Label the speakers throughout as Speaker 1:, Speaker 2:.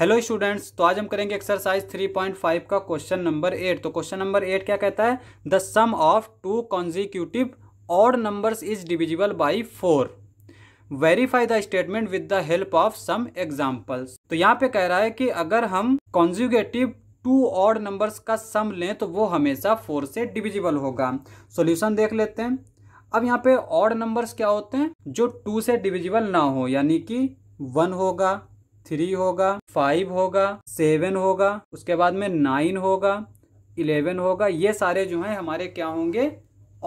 Speaker 1: hello students तो आज हम करेंगे एक्सरसाइज 3.5 का क्वेश्चन नंबर एट तो क्वेश्चन नंबर एट क्या कहता है the sum of two consecutive odd numbers is divisible by four verify the statement with the help of some examples तो यहाँ पे कह रहा है कि अगर हम कॉन्जिक्यूटिव टू ऑड नंबर्स का सम लें तो वो हमेशा फोर से डिविजिबल होगा सोल्यूशन देख लेते हैं अब यहाँ पे ऑड नंबर्स क्या होते हैं जो टू से डिविजिबल ना हो यानी कि वन होगा थ्री होगा फाइव होगा सेवन होगा उसके बाद में नाइन होगा इलेवन होगा ये सारे जो हैं हमारे क्या होंगे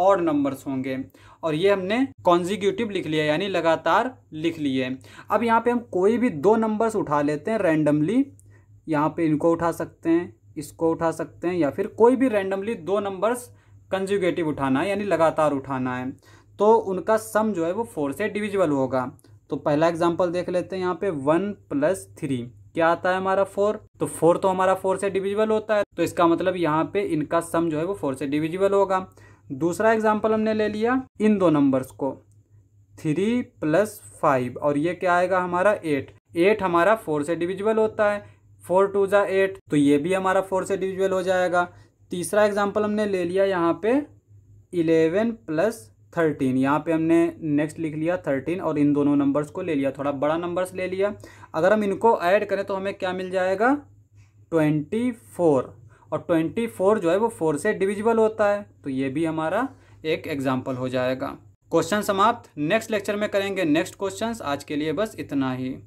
Speaker 1: और नंबर्स होंगे और ये हमने कॉन्जिक्यूटिव लिख लिया यानी लगातार लिख लिए अब यहाँ पे हम कोई भी दो नंबर्स उठा लेते हैं रैंडमली यहाँ पे इनको उठा सकते हैं इसको उठा सकते हैं या फिर कोई भी रैंडमली दो नंबर्स कंजुगेटिव उठाना है यानी लगातार उठाना है तो उनका सम जो है वो फोर से डिविजिबल होगा तो पहला एग्जाम्पल देख लेते हैं यहाँ पे वन प्लस थ्री क्या आता है हमारा फोर तो फोर तो हमारा फोर से डिविजिबल होता है तो इसका मतलब यहाँ पे इनका सम जो है वो फोर से डिविजिबल होगा दूसरा एग्जाम्पल हमने ले लिया इन दो नंबर्स को थ्री प्लस फाइव और ये क्या आएगा हमारा एट एट हमारा फोर से डिविजिबल होता है फोर टू ज़ा एट तो ये भी हमारा फोर से डिविजिबल हो जाएगा तीसरा एग्जाम्पल हमने ले लिया यहाँ पे इलेवन प्लस थर्टीन यहाँ पे हमने नेक्स्ट लिख लिया थर्टीन और इन दोनों नंबर्स को ले लिया थोड़ा बड़ा नंबर्स ले लिया अगर हम इनको ऐड करें तो हमें क्या मिल जाएगा ट्वेंटी फोर और ट्वेंटी फोर जो है वो फोर से डिविजिबल होता है तो ये भी हमारा एक एग्जाम्पल हो जाएगा क्वेश्चन समाप्त नेक्स्ट लेक्चर में करेंगे नेक्स्ट क्वेश्चन आज के लिए बस इतना ही